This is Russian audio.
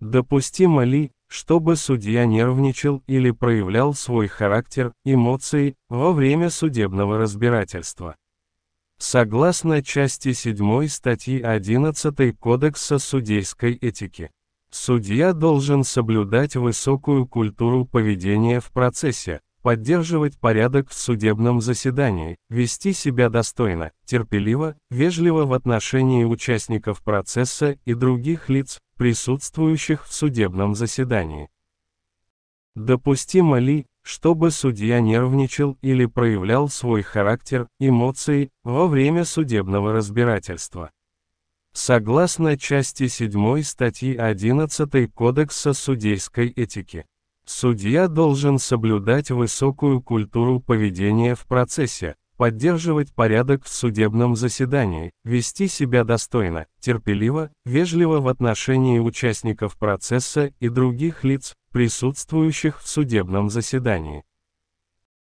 Допустимо ли, чтобы судья нервничал или проявлял свой характер, эмоции, во время судебного разбирательства? Согласно части 7 статьи 11 Кодекса судейской этики, судья должен соблюдать высокую культуру поведения в процессе, поддерживать порядок в судебном заседании, вести себя достойно, терпеливо, вежливо в отношении участников процесса и других лиц, присутствующих в судебном заседании. Допустимо ли, чтобы судья нервничал или проявлял свой характер, эмоции, во время судебного разбирательства? Согласно части 7 статьи 11 Кодекса судейской этики. Судья должен соблюдать высокую культуру поведения в процессе, поддерживать порядок в судебном заседании, вести себя достойно, терпеливо, вежливо в отношении участников процесса и других лиц, присутствующих в судебном заседании,